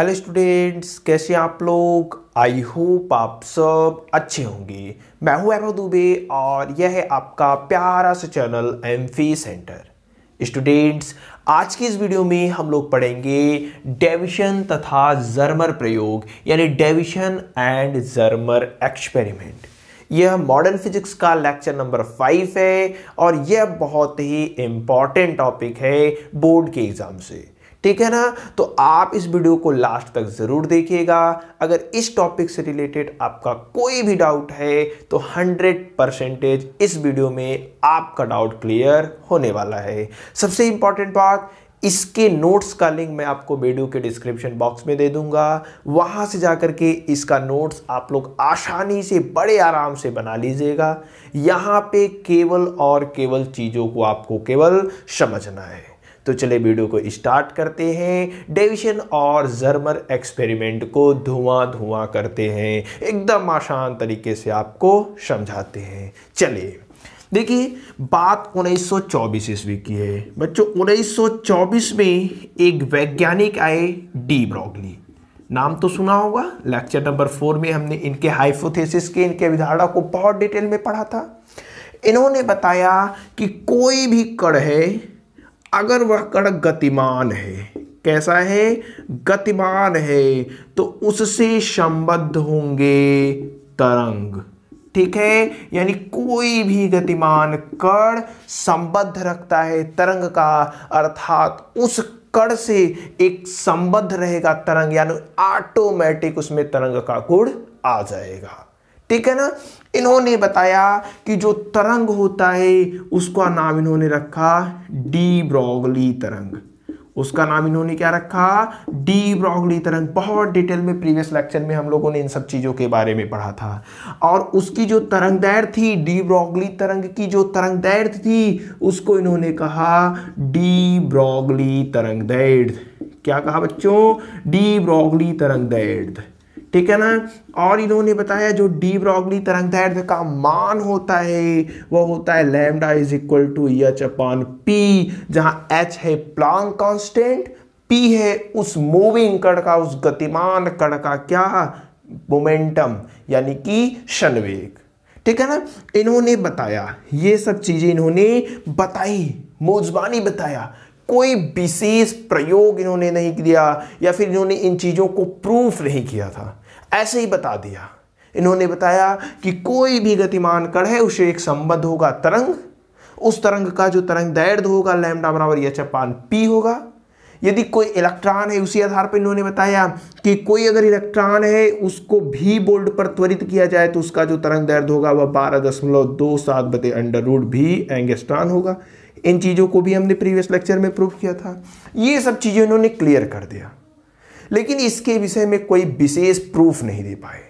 hello students कैसे आप लोग आई होप आप सब अच्छे होंगे मैं हूं एमो दुबे और यह है आपका प्यारा सा चैनल एम सेंटर स्टूडेंट्स आज की इस वीडियो में हम लोग पढ़ेंगे डेविशन तथा जर्मर प्रयोग यानी डेविशन एंड जर्मर एक्सपेरिमेंट यह मॉडर्न फिजिक्स का लेक्चर नंबर फाइव है और यह बहुत ही इम्पॉर्टेंट टॉपिक है बोर्ड के एग्ज़ाम से ठीक है ना तो आप इस वीडियो को लास्ट तक ज़रूर देखिएगा अगर इस टॉपिक से रिलेटेड आपका कोई भी डाउट है तो हंड्रेड परसेंटेज इस वीडियो में आपका डाउट क्लियर होने वाला है सबसे इंपॉर्टेंट बात इसके नोट्स का लिंक मैं आपको वीडियो के डिस्क्रिप्शन बॉक्स में दे दूंगा वहाँ से जा कर के इसका नोट्स आप लोग आसानी से बड़े आराम से बना लीजिएगा यहाँ पे केवल और केवल चीज़ों को आपको केवल समझना है तो चले वीडियो को स्टार्ट करते हैं डेविशन और जर्मर एक्सपेरिमेंट को धुआं धुआं करते हैं एकदम आसान तरीके से आपको समझाते हैं चलिए देखिए बात 1924 ईस्वी की है बच्चों 1924 में एक वैज्ञानिक आए डी ब्रॉगली नाम तो सुना होगा लेक्चर नंबर फोर में हमने इनके हाइपोथेसिस के इनके अवधारणा को बहुत डिटेल में पढ़ा था इन्होंने बताया कि कोई भी कण है अगर वह कण गतिमान है कैसा है गतिमान है तो उससे संबद्ध होंगे तरंग ठीक है यानी कोई भी गतिमान कण संबद्ध रखता है तरंग का अर्थात उस कण से एक संबद्ध रहेगा तरंग यानी ऑटोमेटिक उसमें तरंग का गुण आ जाएगा ठीक है ना इन्होंने बताया कि जो तरंग होता है उसका नाम इन्होंने रखा डी ब्रॉगली तरंग उसका नाम इन्होंने क्या रखा डी ब्रॉगली तरंग बहुत डिटेल में प्रीवियस लेक्चर में हम लोगों ने इन सब चीज़ों के बारे में पढ़ा था और उसकी जो तरंग दैर थी डी ब्रॉगली तरंग की जो तरंग दैर थी उसको इन्होंने कहा डी ब्रॉगली तरंग दैर्ध क्या कहा बच्चों डी ब्रॉगली तरंग दैर्ध ठीक है ना और इन्होंने बताया जो डी ब्रॉगली तरंग दैर्ध्य का मान होता है वो होता है lambda is equal to h upon p जहाँ एच है प्लांग कांस्टेंट पी है उस मूविंग कण का उस गतिमान कण का क्या मोमेंटम यानी कि क्षणवेग ठीक है ना इन्होंने बताया ये सब चीज़ें इन्होंने बताई मोजबानी बताया कोई विशेष प्रयोग इन्होंने नहीं किया या फिर इन्होंने इन चीज़ों को प्रूफ नहीं किया था ऐसे ही बता दिया इन्होंने बताया कि कोई भी गतिमान कण है उसे एक संबंध होगा तरंग उस तरंग का जो तरंग दैर्ध होगा लैमडा बराबर यच अपान पी होगा यदि कोई इलेक्ट्रॉन है उसी आधार पर इन्होंने बताया कि कोई अगर इलेक्ट्रॉन है उसको भी बोल्ड पर त्वरित किया जाए तो उसका जो तरंग दर्द होगा वह बारह दशमलव दो सात बटे अंडर रूड भी एंगेस्ट्रॉन होगा इन चीज़ों को भी हमने प्रीवियस लेक्चर में प्रूव किया था ये सब चीज़ें इन्होंने क्लियर कर दिया लेकिन इसके विषय में कोई विशेष प्रूफ नहीं दे पाए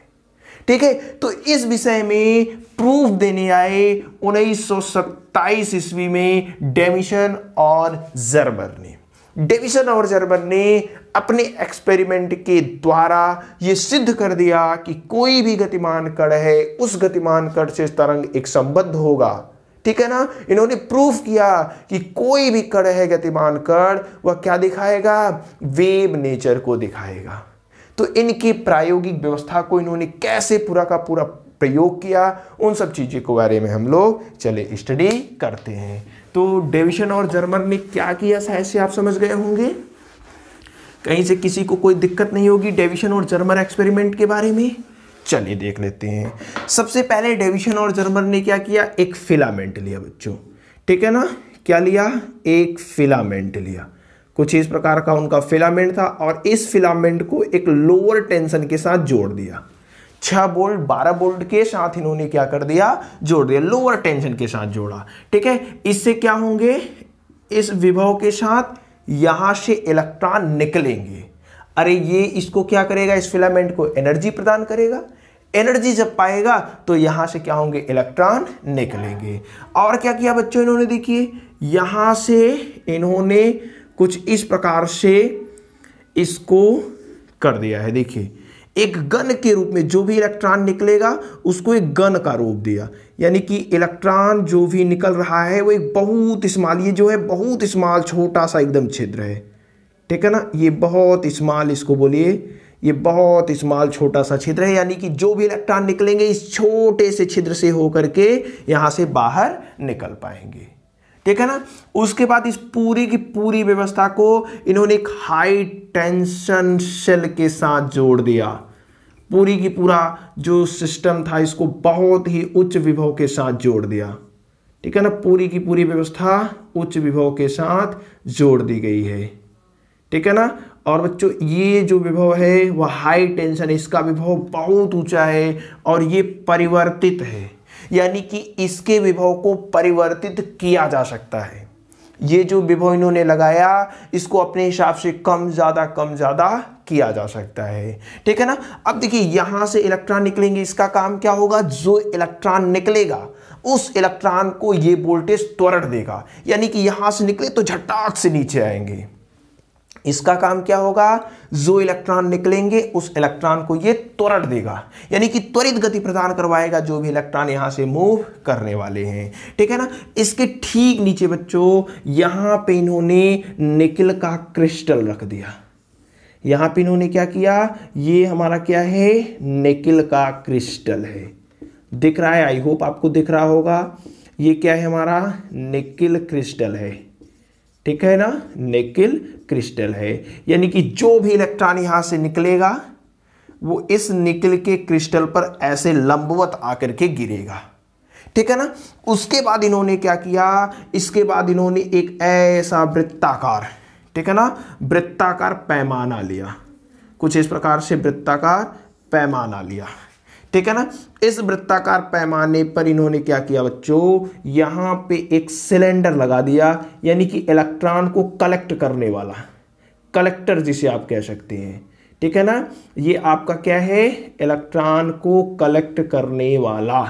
ठीक है तो इस विषय में प्रूफ देने आए उन्नीस सौ ईस्वी में डेमिशन और जर्बर ने डेविशन और जर्बर ने अपने एक्सपेरिमेंट के द्वारा यह सिद्ध कर दिया कि कोई भी गतिमान कण है उस गतिमान कण से तरंग एक संबद्ध होगा ठीक है ना इन्होंने प्रूफ किया कि कोई भी कण है गतिमान कर वह क्या दिखाएगा वेब नेचर को दिखाएगा तो इनकी प्रायोगिक व्यवस्था को इन्होंने कैसे पूरा का पूरा प्रयोग किया उन सब चीज़ों के बारे में हम लोग चले स्टडी करते हैं तो डेविशन और जर्मन ने क्या किया शायद से आप समझ गए होंगे कहीं से किसी को कोई दिक्कत नहीं होगी डेविशन और जर्मन एक्सपेरिमेंट के बारे में चलिए देख लेते हैं सबसे पहले डेविशन और जर्मर ने क्या किया एक फिलामेंट लिया बच्चों ठीक है ना क्या लिया एक फिलामेंट लिया कुछ इस प्रकार का उनका फिलामेंट था और इस फिलामेंट को एक लोअर टेंशन के साथ जोड़ दिया छह बोल्ट बारह बोल्ट के साथ इन्होंने क्या कर दिया जोड़ दिया लोअर टेंशन के साथ जोड़ा ठीक है इससे क्या होंगे इस विभव के साथ यहां से इलेक्ट्रॉन निकलेंगे अरे ये इसको क्या करेगा इस फिलामेंट को एनर्जी प्रदान करेगा एनर्जी जब पाएगा तो यहां से क्या होंगे इलेक्ट्रॉन निकलेंगे और क्या किया बच्चों इन्होंने देखिए यहां से इन्होंने कुछ इस प्रकार से इसको कर दिया है देखिए एक गन के रूप में जो भी इलेक्ट्रॉन निकलेगा उसको एक गन का रूप दिया यानी कि इलेक्ट्रॉन जो भी निकल रहा है वो एक बहुत स्मॉल ये जो है बहुत स्मॉल छोटा सा एकदम छिद्र है ठीक है ना ये बहुत स्मॉल इसको बोलिए ये बहुत स्मॉल छोटा सा छिद्र है यानी कि जो भी इलेक्ट्रॉन निकलेंगे इस छोटे से छिद्र से होकर के यहां से बाहर निकल पाएंगे ठीक है ना उसके बाद इस पूरी की पूरी व्यवस्था को इन्होंने एक हाई टेंशन सेल के साथ जोड़ दिया पूरी की पूरा जो सिस्टम था इसको बहुत ही उच्च विभव के साथ जोड़ दिया ठीक है ना पूरी की पूरी व्यवस्था उच्च विभव के साथ जोड़ दी गई है ठीक है ना और बच्चों ये जो विभव है वह हाई टेंशन इसका विभव बहुत ऊंचा है और ये परिवर्तित है यानी कि इसके विभव को परिवर्तित किया जा सकता है ये जो विभव इन्होंने लगाया इसको अपने हिसाब से कम ज़्यादा कम ज़्यादा किया जा सकता है ठीक है ना अब देखिए यहाँ से इलेक्ट्रॉन निकलेंगे इसका काम क्या होगा जो इलेक्ट्रॉन निकलेगा उस इलेक्ट्रॉन को ये वोल्टेज त्वरण देगा यानी कि यहाँ से निकले तो झटाक से नीचे आएंगे इसका काम क्या होगा जो इलेक्ट्रॉन निकलेंगे उस इलेक्ट्रॉन को ये त्वरण देगा यानी कि त्वरित गति प्रदान करवाएगा जो भी इलेक्ट्रॉन यहाँ से मूव करने वाले हैं ठीक है ना इसके ठीक नीचे बच्चों यहाँ पे इन्होंने निकल का क्रिस्टल रख दिया यहाँ पे इन्होंने क्या किया ये हमारा क्या है निकल का क्रिस्टल है दिख रहा है आई होप आपको दिख रहा होगा ये क्या है हमारा निकिल क्रिस्टल है ठीक है ना निकिल क्रिस्टल है यानी कि जो भी इलेक्ट्रॉन यहां से निकलेगा वो इस निकल के क्रिस्टल पर ऐसे लंबवत आकर के गिरेगा ठीक है ना उसके बाद इन्होंने क्या किया इसके बाद इन्होंने एक ऐसा वृत्ताकार ठीक है ना वृत्ताकार पैमाना लिया कुछ इस प्रकार से वृत्ताकार पैमाना लिया ठीक है ना इस वृत्ताकार पैमाने पर इन्होंने क्या किया बच्चों यहाँ पे एक सिलेंडर लगा दिया यानी कि इलेक्ट्रॉन को कलेक्ट करने वाला कलेक्टर जिसे आप कह सकते हैं ठीक है ना ये आपका क्या है इलेक्ट्रॉन को कलेक्ट करने वाला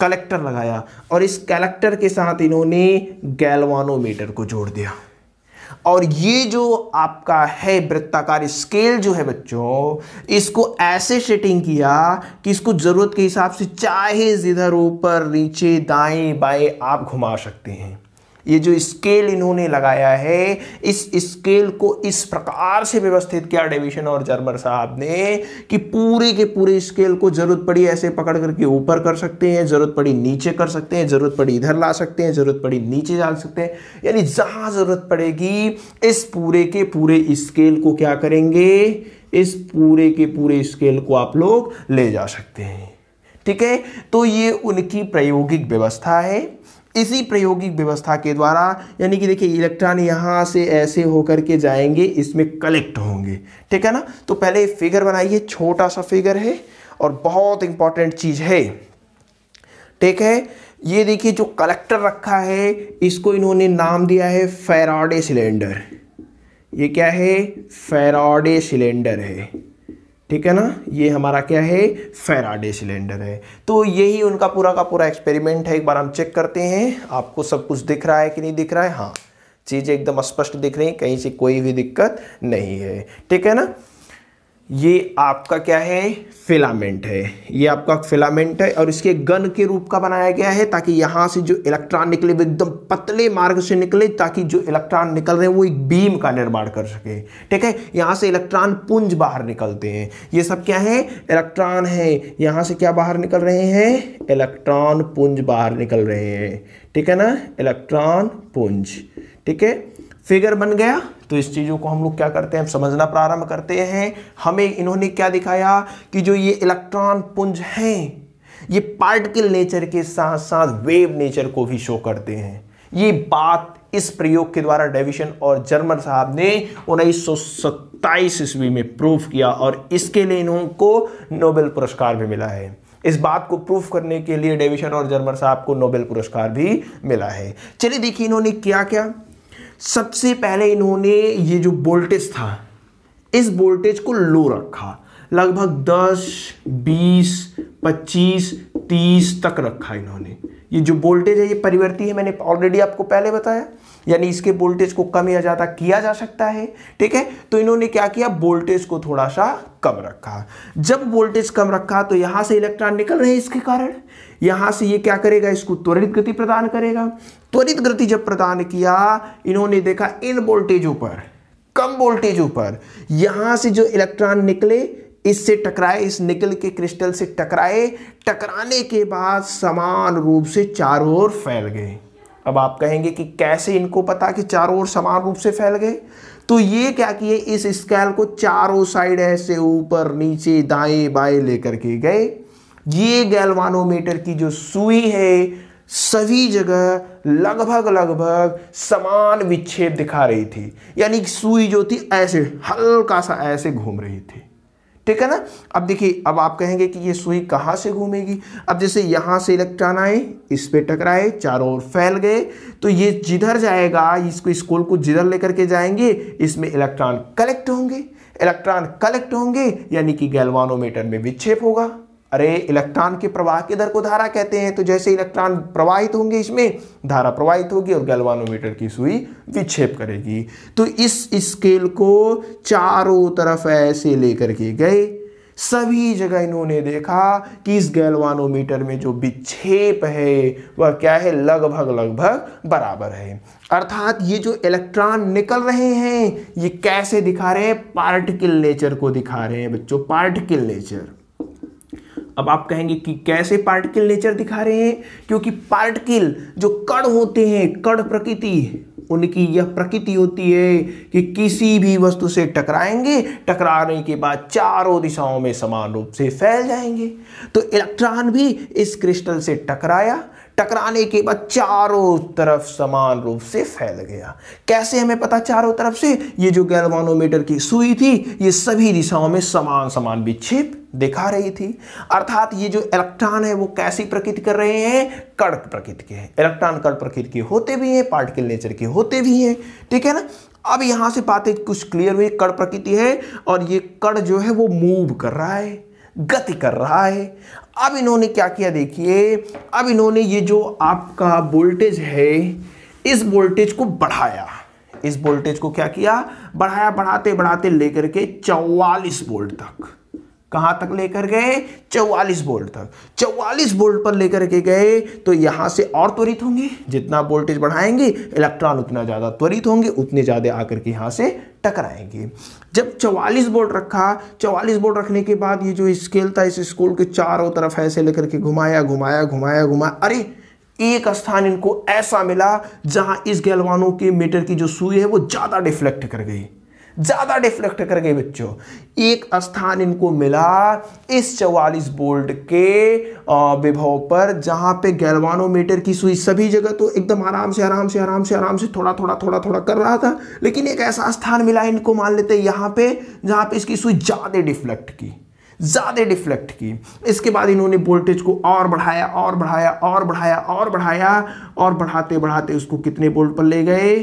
कलेक्टर लगाया और इस कलेक्टर के साथ इन्होंने गैलवानोमीटर को जोड़ दिया और ये जो आपका है वृत्ताकार स्केल जो है बच्चों इसको ऐसे सेटिंग किया कि इसको ज़रूरत के हिसाब से चाहे जिधर ऊपर नीचे दाएं बाएं आप घुमा सकते हैं ये जो स्केल इन्होंने लगाया है इस स्केल को इस प्रकार से व्यवस्थित किया डेविशन और जर्मर साहब ने कि पूरे के पूरे स्केल को जरूरत पड़ी ऐसे पकड़ करके ऊपर कर सकते हैं जरूरत पड़ी नीचे कर सकते हैं जरूरत पड़ी इधर ला सकते हैं जरूरत पड़ी नीचे जा सकते हैं यानी जहां जरूरत पड़ेगी इस पूरे के पूरे स्केल को क्या करेंगे इस पूरे के पूरे स्केल को आप लोग ले जा सकते हैं ठीक है तो ये उनकी प्रायोगिक व्यवस्था है इसी प्रायोगिक व्यवस्था के द्वारा यानी कि देखिए इलेक्ट्रॉन यहाँ से ऐसे होकर के जाएंगे इसमें कलेक्ट होंगे ठीक है ना तो पहले फिगर बनाइए छोटा सा फिगर है और बहुत इंपॉर्टेंट चीज़ है ठीक है ये देखिए जो कलेक्टर रखा है इसको इन्होंने नाम दिया है फेराडे सिलेंडर ये क्या है फेराडे सिलेंडर है ठीक है ना ये हमारा क्या है फेराडे सिलेंडर है तो यही उनका पूरा का पूरा एक्सपेरिमेंट है एक बार हम चेक करते हैं आपको सब कुछ दिख रहा है कि नहीं दिख रहा है हाँ चीज़ें एकदम स्पष्ट दिख रही कहीं से कोई भी दिक्कत नहीं है ठीक है ना ये आपका क्या है फिलामेंट है ये आपका फिलामेंट है और इसके गन के रूप का बनाया गया है ताकि यहाँ से जो इलेक्ट्रॉन निकले वो एकदम पतले मार्ग से निकले ताकि जो इलेक्ट्रॉन निकल रहे हैं वो एक बीम का निर्माण कर सके ठीक है यहाँ से इलेक्ट्रॉन पुंज बाहर निकलते हैं ये सब क्या है इलेक्ट्रॉन है यहाँ से क्या बाहर निकल रहे हैं इलेक्ट्रॉन पुंज बाहर निकल रहे हैं ठीक है ना इलेक्ट्रॉन पुंज ठीक है फिगर बन गया तो इस चीज़ों को हम लोग क्या करते हैं समझना प्रारंभ करते हैं हमें इन्होंने क्या दिखाया कि जो ये इलेक्ट्रॉन पुंज हैं ये पार्टिकल नेचर के साथ साथ वेव नेचर को भी शो करते हैं ये बात इस प्रयोग के द्वारा डेविशन और जर्मन साहब ने उन्नीस सौ ईस्वी में प्रूफ किया और इसके लिए इनको नोबेल पुरस्कार भी मिला है इस बात को प्रूफ करने के लिए डेविशन और जर्मन साहब को नोबेल पुरस्कार भी मिला है चलिए देखिए इन्होंने क्या क्या सबसे पहले इन्होंने ये जो वोल्टेज था इस वोल्टेज को लो रखा लगभग 10, 20, 25, 30 तक रखा इन्होंने ये जो वोल्टेज है ये परिवर्ती है मैंने ऑलरेडी आपको पहले बताया यानी इसके वोल्टेज को कम या ज़्यादा किया जा सकता है ठीक है तो इन्होंने क्या किया वोल्टेज को थोड़ा सा कम रखा जब वोल्टेज कम रखा तो यहां से इलेक्ट्रॉन निकल रहे हैं इसके कारण यहां से ये क्या करेगा इसको त्वरित गति प्रदान करेगा त्वरित गति जब प्रदान किया इन्होंने देखा इन वोल्टेजों पर कम वोल्टेजों पर यहां से जो इलेक्ट्रॉन निकले इससे टकराए इस निकल के क्रिस्टल से टकराए टकराने के बाद समान रूप से चारों ओर फैल गए अब आप कहेंगे कि कैसे इनको पता कि चारों ओर समान रूप से फैल गए तो ये क्या किए इस स्केल को चारों साइड ऐसे ऊपर नीचे दाएं बाएं लेकर के गए ये गैल्वानोमीटर की जो सुई है सभी जगह लगभग लगभग समान विच्छेद दिखा रही थी यानी सुई जो थी ऐसे हल्का सा ऐसे घूम रही थी ठीक है ना अब देखिए अब आप कहेंगे कि ये सुई कहाँ से घूमेगी अब जैसे यहाँ से इलेक्ट्रॉन आए इस पर टकराए चारों ओर फैल गए तो ये जिधर जाएगा इसको स्कूल को जिधर लेकर के जाएंगे इसमें इलेक्ट्रॉन कलेक्ट होंगे इलेक्ट्रॉन कलेक्ट होंगे यानी कि गैलवानोमीटर में विक्षेप होगा अरे इलेक्ट्रॉन के प्रवाह की दर को धारा कहते हैं तो जैसे इलेक्ट्रॉन प्रवाहित होंगे इसमें धारा प्रवाहित होगी और गैल्वानोमीटर की सुई विक्षेप करेगी तो इस स्केल को चारों तरफ ऐसे लेकर के गए सभी जगह इन्होंने देखा कि इस गैल्वानोमीटर में जो विक्षेप है वह क्या है लगभग लगभग बराबर है अर्थात ये जो इलेक्ट्रॉन निकल रहे हैं ये कैसे दिखा रहे हैं पार्टिकल नेचर को दिखा रहे हैं बच्चों पार्टिकल नेचर अब आप कहेंगे कि कैसे पार्टिकल नेचर दिखा रहे हैं क्योंकि पार्टिकल जो कण होते हैं कण प्रकृति उनकी यह प्रकृति होती है कि किसी भी वस्तु से टकराएंगे टकराने के बाद चारों दिशाओं में समान रूप से फैल जाएंगे तो इलेक्ट्रॉन भी इस क्रिस्टल से टकराया टकराने के बाद चारों तरफ समान रूप से फैल गया कैसे हमें पता चारों तरफ से ये जो गैल्वानोमीटर की सुई थी ये सभी दिशाओं में समान समान विक्षेप दिखा रही थी अर्थात ये जो इलेक्ट्रॉन है वो कैसी प्रकृति कर रहे हैं कड़क प्रकृति के हैं इलेक्ट्रॉन कड़क प्रकृति के होते भी हैं पार्टिकल नेचर के होते भी हैं ठीक है ना अब यहाँ से बातें कुछ क्लियर हुई कड़ प्रकृति है और ये कड़ जो है वो मूव कर रहा है गति कर रहा है अब इन्होंने क्या किया देखिए अब इन्होंने ये जो आपका वोल्टेज है इस वोल्टेज को बढ़ाया इस वोल्टेज को क्या किया बढ़ाया बढ़ाते बढ़ाते लेकर के 44 वोल्ट तक कहां तक लेकर गए 44 वोल्ट तक 44 वोल्ट पर लेकर के गए तो यहां से और त्वरित होंगे जितना वोल्टेज बढ़ाएंगे इलेक्ट्रॉन उतना ज़्यादा त्वरित होंगे उतने ज़्यादा आकर के यहां से टकराएंगे जब 44 वोल्ट रखा 44 वोल्ट रखने के बाद ये जो स्केल था इस स्कूल के चारों तरफ ऐसे लेकर के घुमाया घुमाया घुमाया घुमाया अरे एक स्थान इनको ऐसा मिला जहां इस गैलवानों के मीटर की जो सुई है वो ज़्यादा डिफ्लेक्ट कर गई ज़्यादा डिफ्लेक्ट कर गए बच्चों एक स्थान इनको मिला इस 44 बोल्ट के विभव पर जहां पे गैल्वानोमीटर की सुई सभी जगह तो एकदम आराम से आराम से आराम से आराम से थोड़ा थोड़ा थोड़ा थोड़ा कर रहा था लेकिन एक ऐसा स्थान मिला इनको मान लेते यहां पे जहां पे इसकी सुई ज़्यादा डिफ्लेक्ट की ज़्यादा डिफ्लेक्ट की इसके बाद इन्होंने वोल्टेज को और बढ़ाया और बढ़ाया और बढ़ाया और बढ़ाया और बढ़ाते बढ़ाते उसको कितने बोल्ट पर ले गए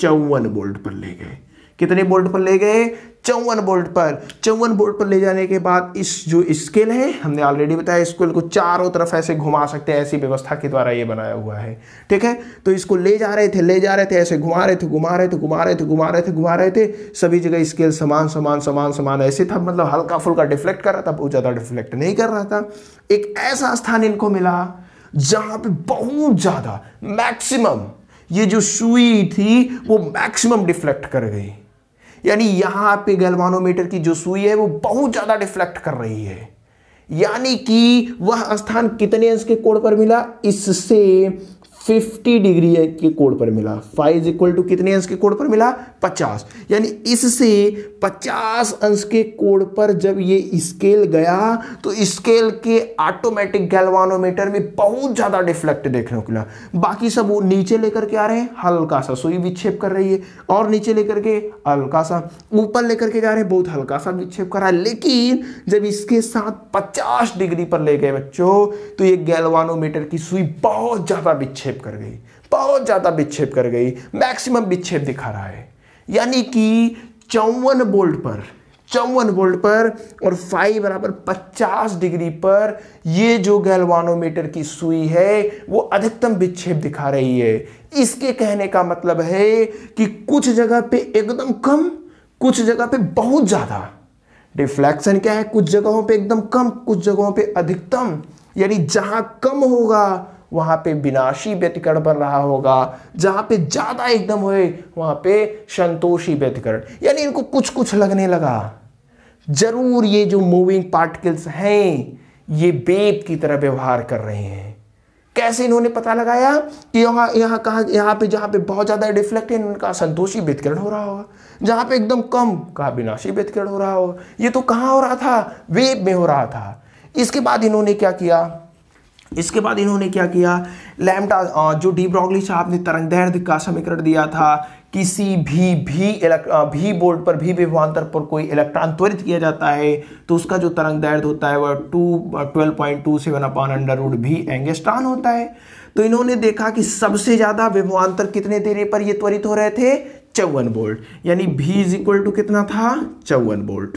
चौवन बोल्ट पर ले गए कितने बोल्ट पर ले गए चौवन बोल्ट पर चौवन बोल्ट पर ले जाने के बाद इस जो स्केल है हमने ऑलरेडी बताया स्केल को चारों तरफ ऐसे घुमा सकते हैं ऐसी व्यवस्था के द्वारा ये बनाया हुआ है ठीक है तो इसको ले जा रहे थे ले जा रहे थे ऐसे घुमा रहे थे घुमा रहे थे घुमा रहे थे घुमा रहे थे घुमा रहे थे सभी जगह स्केल समान समान समान समान ऐसे था मतलब हल्का फुल्का डिफ्लेक्ट कर रहा था बहुत ज़्यादा डिफ्लेक्ट नहीं कर रहा था एक ऐसा स्थान इनको मिला जहाँ पे बहुत ज़्यादा मैक्सिमम ये जो सुई थी वो मैक्सिमम डिफ्लेक्ट कर गई यानी यहां पे गैल्वानोमीटर की जो सुई है वो बहुत ज़्यादा डिफ्लेक्ट कर रही है यानी कि वह स्थान कितने अंश के कोण पर मिला इससे 50 डिग्री के कोण पर मिला फाइव इज इक्वल टू कितने अंश के कोण पर मिला 50 यानी इससे 50 अंश के कोण पर जब ये स्केल गया तो स्केल के ऑटोमेटिक गैल्वानोमीटर में बहुत ज़्यादा डिफ्लेक्ट देखने को मिला बाकी सब वो नीचे लेकर के आ रहे हैं हल्का सा सुई विक्षेप कर रही है और नीचे लेकर के हल्का सा ऊपर लेकर के जा रहे हैं बहुत हल्का सा विक्षेप कर रहा है लेकिन जब इसके साथ पचास डिग्री पर ले गए बच्चों तो ये गैलवानोमीटर की सुई बहुत ज़्यादा विक्षेप विक्षेप कर गई बहुत ज़्यादा विक्षेप कर गई मैक्सिमम विक्षेप दिखा रहा है यानी कि चौवन बोल्ट पर चौवन बोल्ट पर और फाइव बराबर पचास डिग्री पर ये जो गैलवानोमीटर की सुई है वो अधिकतम विक्षेप दिखा रही है इसके कहने का मतलब है कि कुछ जगह पे एकदम कम कुछ जगह पे बहुत ज़्यादा डिफ्लेक्शन क्या है कुछ जगहों पे एकदम कम कुछ जगहों पे अधिकतम यानी जहां कम होगा वहां पे विनाशी व्यतिकरण बन रहा होगा जहां पे ज़्यादा एकदम हुए वहां पे संतोषी व्यतिकरण यानी इनको कुछ कुछ लगने लगा जरूर ये जो मूविंग पार्टिकल्स हैं ये बेब की तरह व्यवहार कर रहे हैं कैसे इन्होंने पता लगाया कि यहां यहां कहा यहां पे जहां पे बहुत ज़्यादा डिफ्लेक्ट है इनका संतोषी व्यतिकरण हो रहा होगा जहां पे एकदम कम का विनाशी व्यतिकरण हो रहा होगा ये तो कहां हो रहा था वेब में हो रहा था इसके बाद इन्होंने क्या किया इसके बाद इन्होंने क्या किया लैमडा जो डी ब्रॉगली साहब ने तरंग दैर्ध्य का समीकरण दिया था किसी भी भी भी बोर्ड पर भी विभवान्तर पर कोई इलेक्ट्रॉन त्वरित किया जाता है तो उसका जो तरंग दैर्ध्य होता है वह two twelve point two seven upon under उड भी एंगेस्ट्रॉन होता है तो इन्होंने देखा कि सबसे ज़्यादा विभवान्तर कितने देने पर यह त्वरित हो रहे थे चौवन बोल्ट यानी भी इज इक्वल टू कितना था चौवन बोल्ट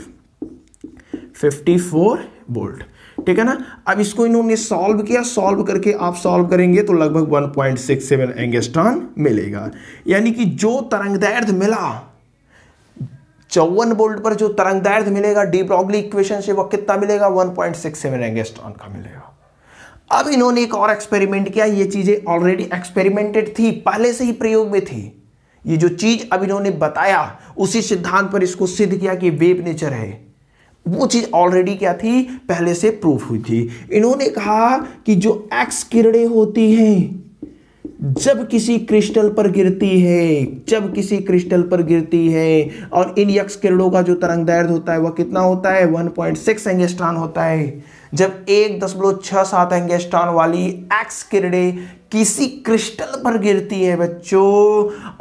फिफ्टी फोर बोल्ट ठीक है ना अब इसको इन्होंने सॉल्व किया सॉल्व करके आप सॉल्व करेंगे तो लगभग 1.67 एंगेस्ट्रॉन मिलेगा यानी कि जो तरंग दैर्ध मिला चौवन बोल्ट पर जो तरंग दैर्ध मिलेगा डी ब्रॉगली इक्वेशन से वह कितना मिलेगा 1.67 एंगेस्ट्रॉन का मिलेगा अब इन्होंने एक और एक्सपेरिमेंट किया ये चीज़ें ऑलरेडी एक्सपेरिमेंटेड थी पहले से ही प्रयोग में थी ये जो चीज़ अब इन्होंने बताया उसी सिद्धांत पर इसको सिद्ध किया कि वेब नेचर है वो चीज़ ऑलरेडी क्या थी पहले से प्रूफ हुई थी इन्होंने कहा कि जो एक्स किरणें होती हैं जब किसी क्रिस्टल पर गिरती है जब किसी क्रिस्टल पर गिरती है और इन यक्स किरणों का जो तरंग दैर्ध होता है वह कितना होता है 1.6 पॉइंट होता है जब एक दशमलव छह सात एंगेस्टान वाली एक्स किरणें किसी क्रिस्टल पर गिरती है बच्चों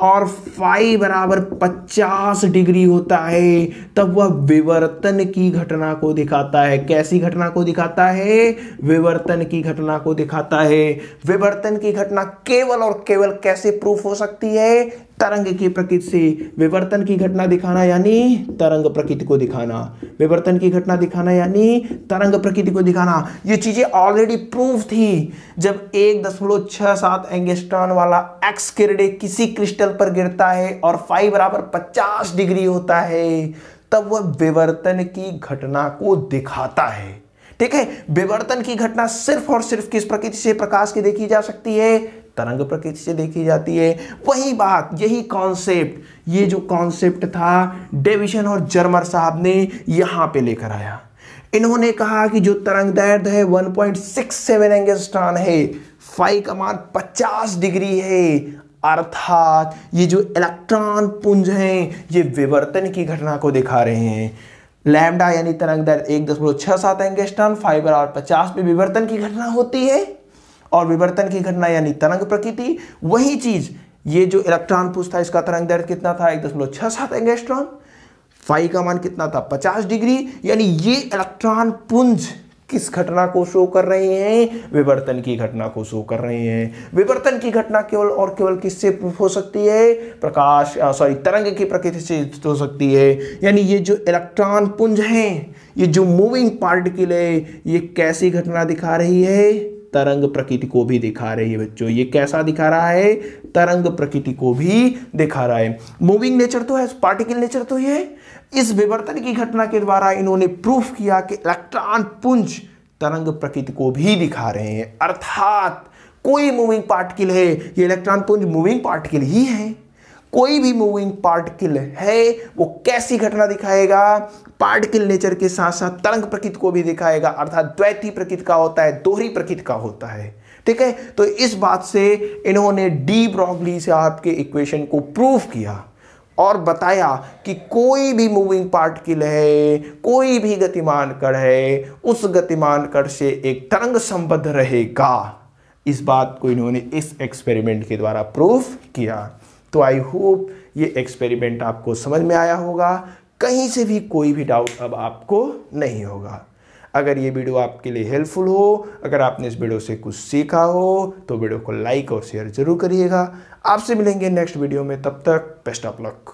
और फाइव बराबर पचास डिग्री होता है तब वह विवर्तन की घटना को दिखाता है कैसी घटना को दिखाता है विवर्तन की घटना को दिखाता है विवर्तन की घटना केवल और केवल कैसे प्रूफ हो सकती है तरंग की प्रकृति से विवर्तन की घटना दिखाना यानी तरंग प्रकृति को दिखाना विवर्तन की घटना दिखाना यानी तरंग प्रकृति को दिखाना ये चीज़ें ऑलरेडी प्रूफ थी जब एक दशमलव छह सात एंगेस्ट्रॉन वाला एक्स किरडे किसी क्रिस्टल पर गिरता है और फाइव बराबर पचास डिग्री होता है तब वह विवर्तन की घटना को दिखाता है ठीक है विवर्तन की घटना सिर्फ और सिर्फ किस प्रकृति से प्रकाश की देखी जा सकती है तरंग प्रकृति से देखी जाती है वही बात यही कॉन्सेप्ट ये जो कॉन्सेप्ट था डेविशन और जर्मर साहब ने यहाँ पे लेकर आया इन्होंने कहा कि जो तरंग दैर्ध्य है 1.67 पॉइंट एंगस्ट्रॉन है फाइव का मान 50 डिग्री है अर्थात ये जो इलेक्ट्रॉन पुंज हैं ये विवर्तन की घटना को दिखा रहे हैं लैम्डा यानी तरंग दर एक दशमलव छह सात एंगस्ट्रॉन फाइबर और पचास में विवर्तन की घटना होती है और विवर्तन की घटना यानी तरंग प्रकृति वही चीज ये जो इलेक्ट्रॉन पुष्ट था इसका तरंग दर्द कितना था एक दशमलव छह सात एंगेस्ट्रॉन फाई का मान कितना था पचास डिग्री यानी ये इलेक्ट्रॉन पुंज किस घटना को शो कर रहे हैं विवर्तन की घटना को शो कर रहे हैं विवर्तन की घटना केवल और केवल किससे हो सकती है प्रकाश सॉरी तरंग की प्रकृति से हो सकती है यानी ये जो इलेक्ट्रॉन पुंज हैं ये जो मूविंग पार्टिकल है ये कैसी घटना दिखा रही है तरंग प्रकृति को भी दिखा रही है बच्चों ये कैसा दिखा रहा है तरंग प्रकृति को भी दिखा रहा है मूविंग नेचर तो है पार्टिकल नेचर तो ये इस विवर्तन की घटना के द्वारा इन्होंने प्रूफ किया कि इलेक्ट्रॉन पुंज तरंग प्रकृति को भी दिखा रहे हैं अर्थात कोई मूविंग पार्टिकल है ये इलेक्ट्रॉन पुंज मूविंग पार्टिकल ही है कोई भी मूविंग पार्टिकल है वो कैसी घटना दिखाएगा पार्टिकल नेचर के साथ साथ तरंग प्रकृत को भी दिखाएगा अर्थात द्वैती प्रकृत का होता है दोहरी प्रकृति का होता है ठीक है तो इस बात से इन्होंने डी ब्रॉगली से आपके इक्वेशन को प्रूव किया और बताया कि कोई भी मूविंग पार्टिकल है कोई भी गतिमान कण है उस गतिमान कण से एक तरंग संबद्ध रहेगा इस बात को इन्होंने इस एक्सपेरिमेंट के द्वारा प्रूफ किया तो आई होप ये एक्सपेरिमेंट आपको समझ में आया होगा कहीं से भी कोई भी डाउट अब आपको नहीं होगा अगर ये वीडियो आपके लिए हेल्पफुल हो अगर आपने इस वीडियो से कुछ सीखा हो तो वीडियो को लाइक और शेयर जरूर करिएगा आपसे मिलेंगे नेक्स्ट वीडियो में तब तक बेस्ट ऑफ लक